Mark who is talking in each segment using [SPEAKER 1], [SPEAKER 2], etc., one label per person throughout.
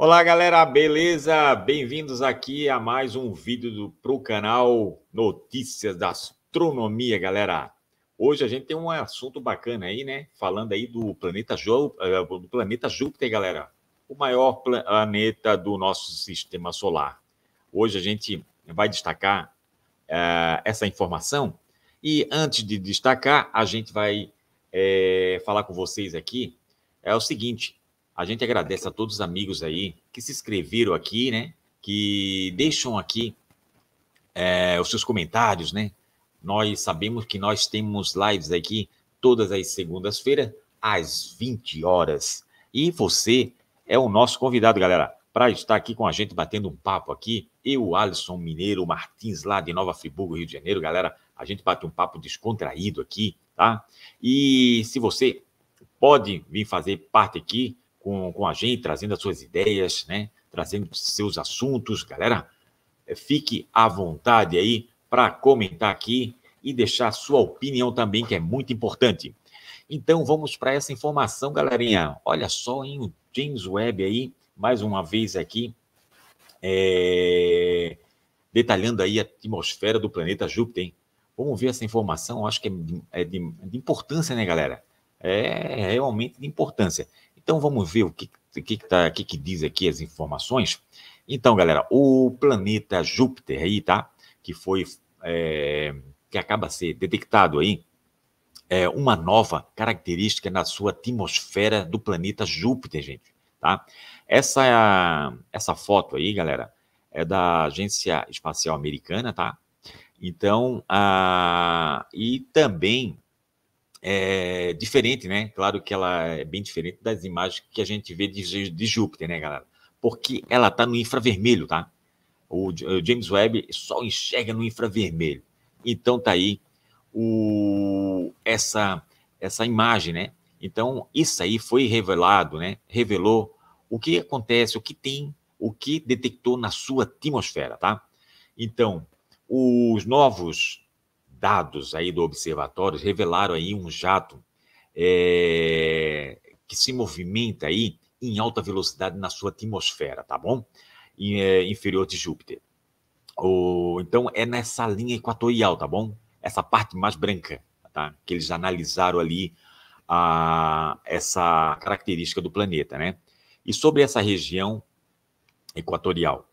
[SPEAKER 1] Olá, galera, beleza? Bem-vindos aqui a mais um vídeo para o canal Notícias da Astronomia, galera. Hoje a gente tem um assunto bacana aí, né? Falando aí do planeta, eh, do planeta Júpiter, galera. O maior planeta do nosso sistema solar. Hoje a gente vai destacar uh, essa informação. E antes de destacar, a gente vai eh, falar com vocês aqui. É o seguinte: a gente agradece a todos os amigos aí que se inscreveram aqui, né? Que deixam aqui é, os seus comentários, né? Nós sabemos que nós temos lives aqui todas as segundas-feiras, às 20 horas. E você é o nosso convidado, galera, para estar aqui com a gente, batendo um papo aqui. Eu, Alisson Mineiro Martins, lá de Nova Friburgo, Rio de Janeiro, galera. A gente bate um papo descontraído aqui, tá? E se você pode vir fazer parte aqui com, com a gente, trazendo as suas ideias, né? trazendo seus assuntos. Galera, é, fique à vontade aí para comentar aqui e deixar sua opinião também, que é muito importante. Então vamos para essa informação, galerinha. Olha só, hein? O James Webb aí, mais uma vez aqui, é... detalhando aí a atmosfera do planeta Júpiter. Hein? Vamos ver essa informação, acho que é, é de, é de importância, né, galera? É realmente de importância. Então vamos ver o que, que, tá, que, que diz aqui as informações. Então, galera, o planeta Júpiter aí, tá? Que foi. É, que acaba ser detectado aí é, uma nova característica na sua atmosfera do planeta Júpiter, gente. Tá? Essa, essa foto aí, galera, é da Agência Espacial Americana, tá? Então, a, ah, e também é, diferente, né? Claro que ela é bem diferente das imagens que a gente vê de, de Júpiter, né, galera? Porque ela está no infravermelho, tá? O, o James Webb só enxerga no infravermelho. Então tá aí o, essa essa imagem, né? Então isso aí foi revelado, né? Revelou o que acontece, o que tem, o que detectou na sua atmosfera, tá? Então os novos dados aí do observatório revelaram aí um jato é, que se movimenta aí em alta velocidade na sua atmosfera, tá bom? E, é, inferior de Júpiter. O, então é nessa linha equatorial, tá bom? Essa parte mais branca, tá? Que eles analisaram ali a, essa característica do planeta, né? E sobre essa região equatorial,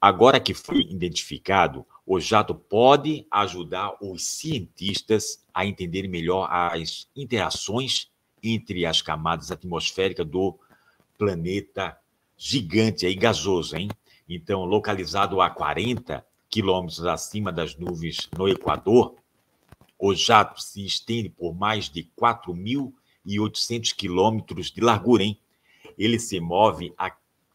[SPEAKER 1] Agora que foi identificado, o jato pode ajudar os cientistas a entender melhor as interações entre as camadas atmosféricas do planeta gigante e gasoso, hein? Então, localizado a 40 quilômetros acima das nuvens no Equador, o jato se estende por mais de 4.800 quilômetros de largura, hein? Ele se move a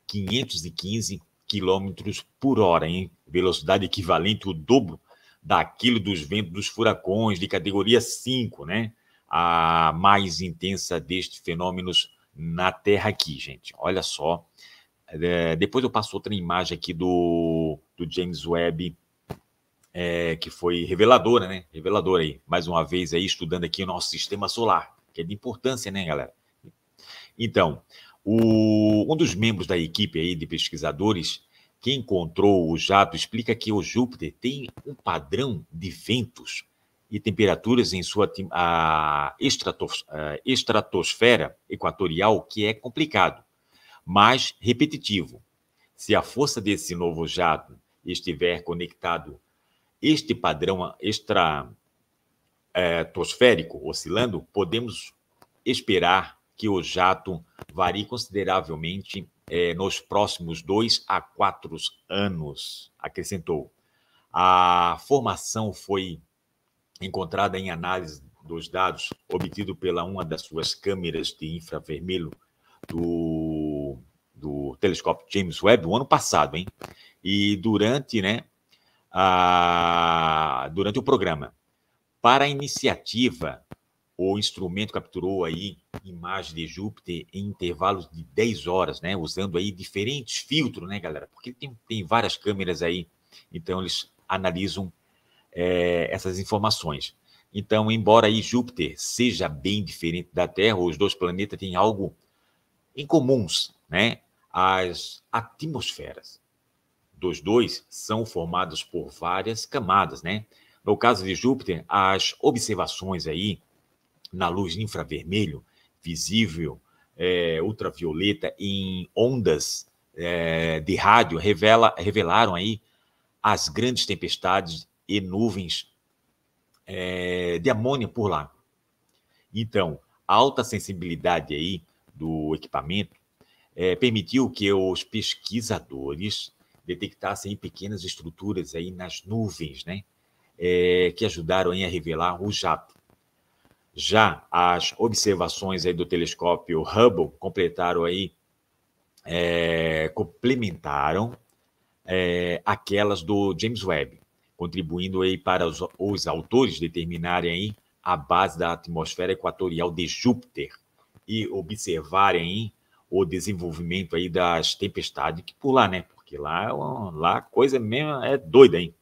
[SPEAKER 1] 515 quilômetros por hora, em velocidade equivalente ao dobro daquilo dos ventos dos furacões de categoria 5, né? A mais intensa destes fenômenos na Terra aqui, gente. Olha só. É, depois eu passo outra imagem aqui do, do James Webb, é, que foi reveladora, né? Reveladora aí. Mais uma vez aí, estudando aqui o nosso sistema solar, que é de importância, né, galera? Então, o, um dos membros da equipe aí de pesquisadores que encontrou o jato explica que o Júpiter tem um padrão de ventos e temperaturas em sua a, estratos, a, estratosfera equatorial que é complicado, mas repetitivo. Se a força desse novo jato estiver conectado este padrão estratosférico eh, oscilando, podemos esperar que o jato varie consideravelmente é, nos próximos dois a quatro anos, acrescentou. A formação foi encontrada em análise dos dados obtidos pela uma das suas câmeras de infravermelho do, do telescópio James Webb o ano passado, hein? E durante, né, a, durante o programa. Para a iniciativa, o instrumento capturou aí imagem de Júpiter em intervalos de 10 horas, né? Usando aí diferentes filtros, né, galera? Porque tem, tem várias câmeras aí, então eles analisam é, essas informações. Então, embora aí Júpiter seja bem diferente da Terra, os dois planetas têm algo em comuns, né? As atmosferas dos dois são formadas por várias camadas, né? No caso de Júpiter, as observações aí na luz infravermelho, visível, é, ultravioleta, em ondas é, de rádio, revela, revelaram aí as grandes tempestades e nuvens é, de amônia por lá. Então, a alta sensibilidade aí do equipamento é, permitiu que os pesquisadores detectassem pequenas estruturas aí nas nuvens, né? É, que ajudaram a revelar o jato. Já as observações aí do telescópio Hubble completaram aí, é, complementaram é, aquelas do James Webb, contribuindo aí para os, os autores determinarem aí a base da atmosfera equatorial de Júpiter e observarem aí o desenvolvimento aí das tempestades que por lá, né? Porque lá, é lá a coisa mesmo é doida, hein?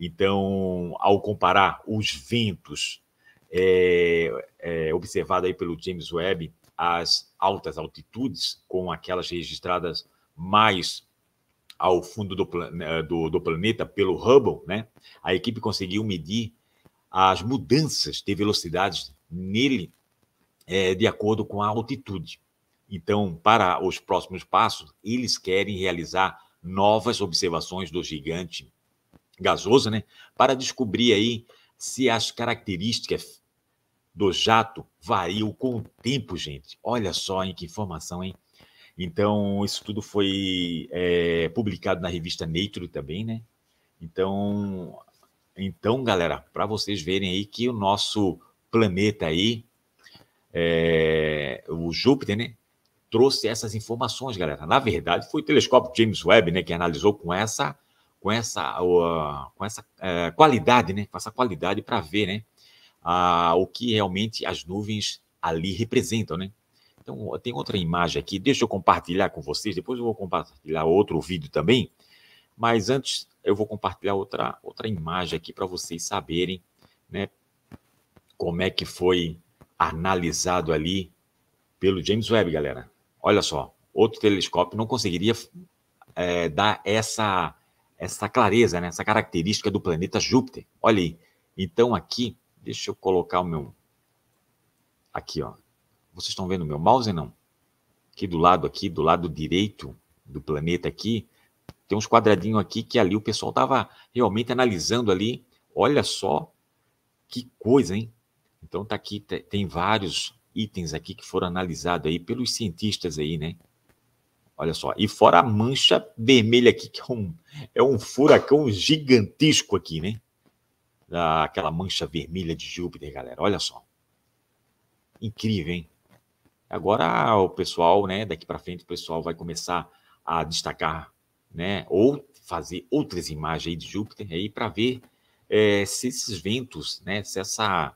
[SPEAKER 1] Então, ao comparar os ventos é, é, observado aí pelo James Webb as altas altitudes com aquelas registradas mais ao fundo do, é, do, do planeta pelo Hubble, né? A equipe conseguiu medir as mudanças de velocidades nele é, de acordo com a altitude. Então, para os próximos passos, eles querem realizar novas observações do gigante gasoso, né? Para descobrir aí se as características do jato variou com o tempo, gente. Olha só, em que informação, hein? Então, isso tudo foi é, publicado na revista Nature também, né? Então, então galera, para vocês verem aí que o nosso planeta aí, é, o Júpiter, né? Trouxe essas informações, galera. Na verdade, foi o telescópio James Webb, né? Que analisou com essa, com essa, uh, com essa uh, qualidade, né? Com essa qualidade para ver, né? ah, o que realmente as nuvens ali representam, né? Então, tem outra imagem aqui, deixa eu compartilhar com vocês, depois eu vou compartilhar outro vídeo também, mas antes eu vou compartilhar outra, outra imagem aqui para vocês saberem, né, como é que foi analisado ali pelo James Webb, galera. Olha só, outro telescópio não conseguiria é, dar essa, essa clareza, né, essa característica do planeta Júpiter. Olha aí. Então, aqui Deixa eu colocar o meu. Aqui, ó. Vocês estão vendo o meu mouse não? Aqui do lado, aqui, do lado direito do planeta aqui, tem uns quadradinhos aqui que ali o pessoal estava realmente analisando ali. Olha só que coisa, hein? Então tá aqui, tem vários itens aqui que foram analisados aí pelos cientistas aí, né? Olha só, e fora a mancha vermelha aqui, que é um, é um furacão gigantesco aqui, né? Ah, aquela mancha vermelha de Júpiter, galera. Olha só. Incrível, hein? Agora o pessoal, né, daqui para frente o pessoal vai começar a destacar, né, ou fazer outras imagens aí de Júpiter aí para ver é, se esses ventos, né, se essa,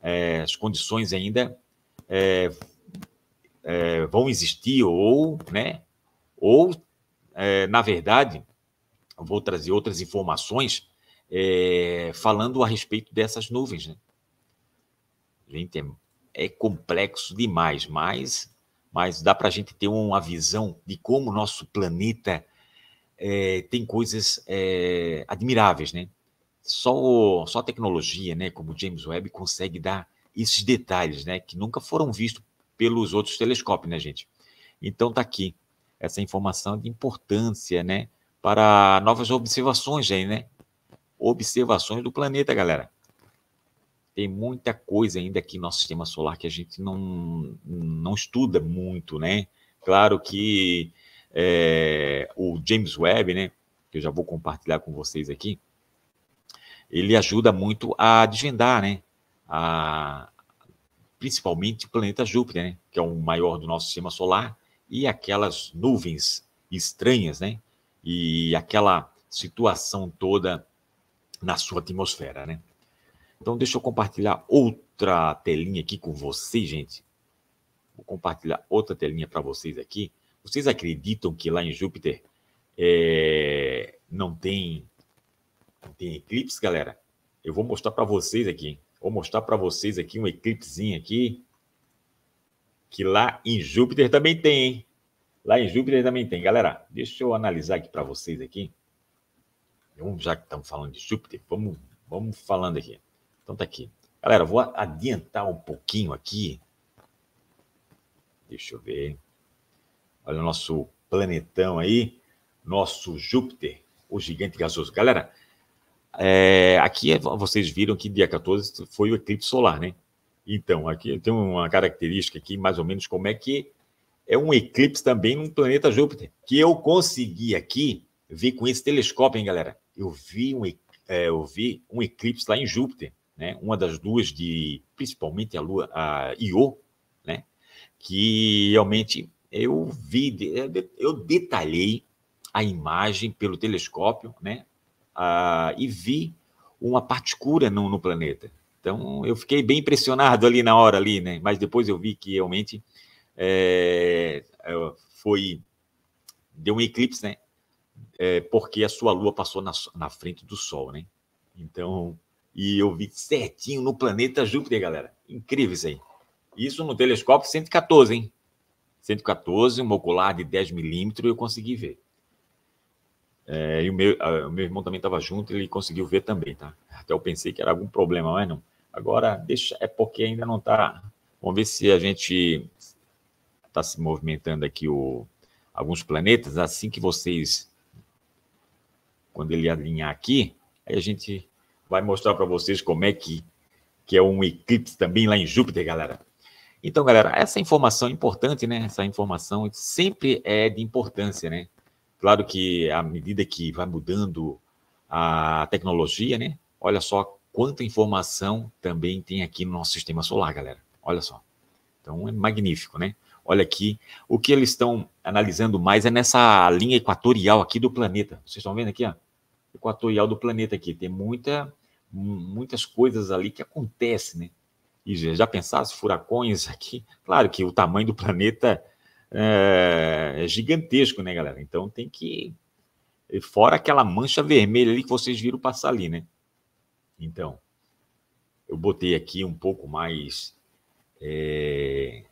[SPEAKER 1] é, as condições ainda é, vão existir ou, né, ou na verdade, vou trazer outras informações é, falando a respeito dessas nuvens. Né? Gente, é, é complexo demais, mas, mas dá para a gente ter uma visão de como o nosso planeta é, tem coisas é, admiráveis, né? Só, só a tecnologia, né, como James Webb, consegue dar esses detalhes, né, que nunca foram vistos pelos outros telescópios, né, gente? Então tá aqui essa informação de importância, né, para novas observações aí, né? observações do planeta, galera. Tem muita coisa ainda aqui no nosso sistema solar que a gente não, não estuda muito, né? Claro que é, o James Webb, né? Que eu já vou compartilhar com vocês aqui. Ele ajuda muito a desvendar, né? A, principalmente o planeta Júpiter, né? Que é o maior do nosso sistema solar e aquelas nuvens estranhas, né? E aquela situação toda na sua atmosfera, né? Então, deixa eu compartilhar outra telinha aqui com vocês, gente. Vou compartilhar outra telinha para vocês aqui. Vocês acreditam que lá em Júpiter é, não, tem, não tem eclipse, galera? Eu vou mostrar para vocês aqui. Vou mostrar para vocês aqui um eclipsezinho aqui. Que lá em Júpiter também tem, hein? Lá em Júpiter também tem, galera. Deixa eu analisar aqui para vocês aqui já que estamos falando de Júpiter, vamos, vamos falando aqui. Então tá aqui. Galera, vou adiantar um pouquinho aqui. Deixa eu ver. Olha o nosso planetão aí, nosso Júpiter, o gigante gasoso. Galera, é, aqui é, vocês viram que dia 14 foi o eclipse solar, né? Então, aqui tem uma característica aqui, mais ou menos, como é que é um eclipse também num planeta Júpiter, que eu consegui aqui ver com esse telescópio, hein, galera? eu vi um, é, eu vi um eclipse lá em Júpiter, né? Uma das duas de, principalmente a lua a Io, né? Que realmente eu vi, eu detalhei a imagem pelo telescópio, né? Ah, e vi uma partícula no, no, planeta. Então eu fiquei bem impressionado ali na hora ali, né? Mas depois eu vi que realmente é, é foi deu um eclipse, né? é, porque a sua lua passou na, na frente do Sol, né? Então, e eu vi certinho no planeta Júpiter, galera. Incrível isso aí. Isso no telescópio 114, hein? 114, um ocular de 10 milímetros, eu consegui ver. É, e o meu, a, o meu irmão também estava junto, ele conseguiu ver também, tá? Até eu pensei que era algum problema, mas não. Agora, deixa, é porque ainda não está. Vamos ver se a gente está se movimentando aqui o, alguns planetas. Assim que vocês quando ele alinhar aqui, aí a gente vai mostrar para vocês como é que, que é um eclipse também lá em Júpiter, galera. Então, galera, essa informação é importante, né? Essa informação sempre é de importância, né? Claro que à medida que vai mudando a tecnologia, né? Olha só quanta informação também tem aqui no nosso sistema solar, galera. Olha só. Então é magnífico, né? Olha aqui, o que eles estão analisando mais é nessa linha equatorial aqui do planeta. Vocês estão vendo aqui, ó? Equatorial do planeta aqui. Tem muita, muitas coisas ali que acontecem, né? E já, já pensasse, furacões aqui? Claro que o tamanho do planeta é, é gigantesco, né, galera? Então tem que. Fora aquela mancha vermelha ali que vocês viram passar ali, né? Então, eu botei aqui um pouco mais. É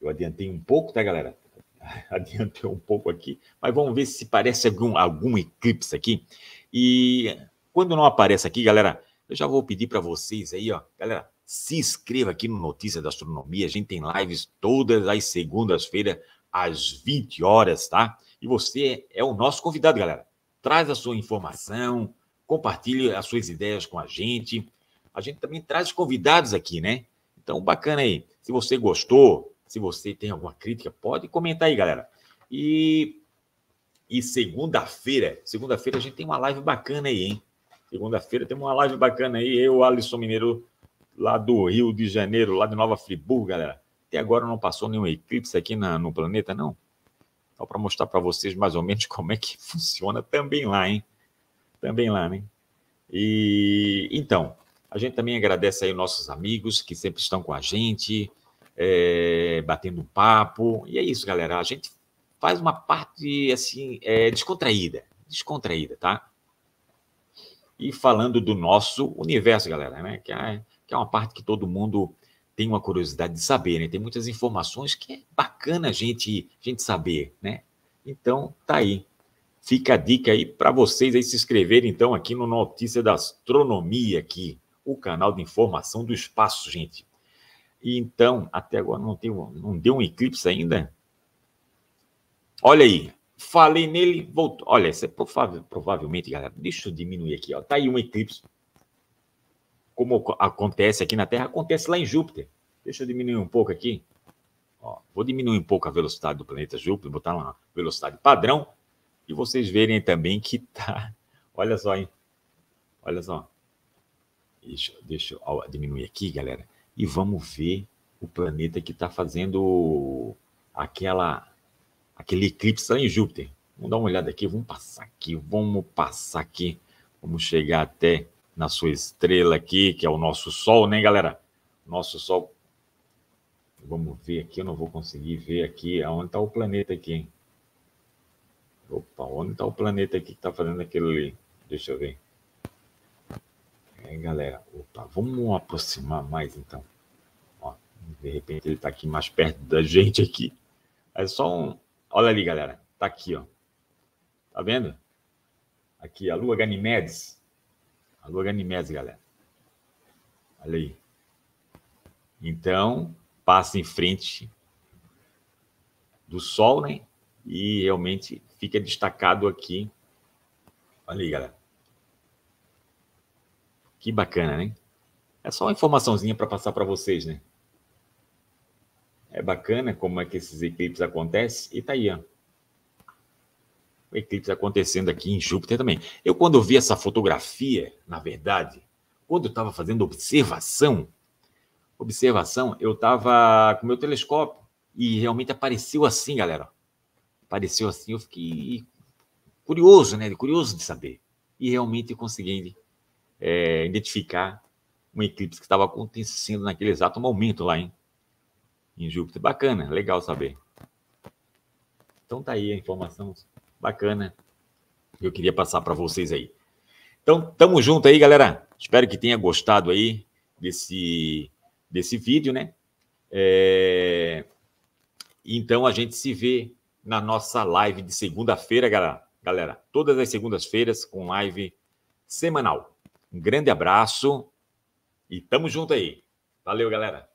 [SPEAKER 1] eu adiantei um pouco, tá, galera? Adiantei um pouco aqui, mas vamos ver se parece algum, algum eclipse aqui. E quando não aparece aqui, galera, eu já vou pedir para vocês aí, ó, galera, se inscreva aqui no Notícia da Astronomia. A gente tem lives todas as segundas-feiras, às 20 horas, tá? E você é o nosso convidado, galera. Traz a sua informação, compartilhe as suas ideias com a gente. A gente também traz convidados aqui, né? Então, bacana aí. Se você gostou, se você tem alguma crítica, pode comentar aí, galera. E, e segunda-feira, segunda-feira a gente tem uma live bacana aí, hein? Segunda-feira tem uma live bacana aí, eu, Alisson Mineiro, lá do Rio de Janeiro, lá de Nova Friburgo, galera. Até agora não passou nenhum eclipse aqui na, no planeta, não? Só para mostrar para vocês mais ou menos como é que funciona também lá, hein? Também lá, né? E então, a gente também agradece aí nossos amigos que sempre estão com a gente, é, batendo papo. E é isso, galera. A gente faz uma parte assim é, descontraída, descontraída, tá? E falando do nosso universo, galera, né? Que é, que é uma parte que todo mundo tem uma curiosidade de saber, né? Tem muitas informações que é bacana a gente, a gente saber, né? Então, tá aí. Fica a dica aí para vocês aí se inscreverem, então, aqui no Notícia da Astronomia, aqui, o canal de informação do espaço, gente. E então, até agora não, tem, não deu um eclipse ainda? Olha aí, falei nele, voltou. Olha, isso é provável, provavelmente, galera. Deixa eu diminuir aqui, ó. Tá aí um eclipse. Como acontece aqui na Terra, acontece lá em Júpiter. Deixa eu diminuir um pouco aqui. Ó, vou diminuir um pouco a velocidade do planeta Júpiter, botar uma velocidade padrão e vocês verem também que tá. Olha só, hein? Olha só. Deixa, deixa eu diminuir aqui, galera e vamos ver o planeta que está fazendo aquela aquele eclipse lá em Júpiter. Vamos dar uma olhada aqui, vamos passar aqui, vamos passar aqui, vamos chegar até na sua estrela aqui, que é o nosso Sol, né, galera? Nosso Sol. Vamos ver aqui, eu não vou conseguir ver aqui aonde está o planeta aqui. Hein? Opa, onde está o planeta aqui que está fazendo aquilo ali? Deixa eu ver. É, galera, opa, vamos aproximar mais então. De repente ele está aqui mais perto da gente aqui. É só um. Olha ali, galera. está aqui, ó. Tá vendo? Aqui, a Lua Ganymedes. A Lua Ganymedes, galera. Olha aí. Então, passa em frente do Sol, né? E realmente fica destacado aqui. Olha aí, galera. Que bacana, né? É só uma informaçãozinha para passar para vocês, né? É bacana como é que esses eclipses acontecem. E tá aí, ó. O eclipse acontecendo aqui em Júpiter também. Eu, quando vi essa fotografia, na verdade, quando eu estava fazendo observação, observação, eu estava com meu telescópio e realmente apareceu assim, galera. Apareceu assim, eu fiquei curioso, né? Curioso de saber. E realmente consegui é, identificar um eclipse que estava acontecendo naquele exato momento lá, hein? em Júpiter. Bacana, legal saber. Então tá aí a informação bacana que eu queria passar para vocês aí. Então, tamo junto aí, galera. Espero que tenha gostado aí desse, desse vídeo, né? É... Então a gente se vê na nossa live de segunda-feira, galera. Galera, todas as segundas-feiras com live semanal. Um grande abraço e tamo junto aí. Valeu, galera.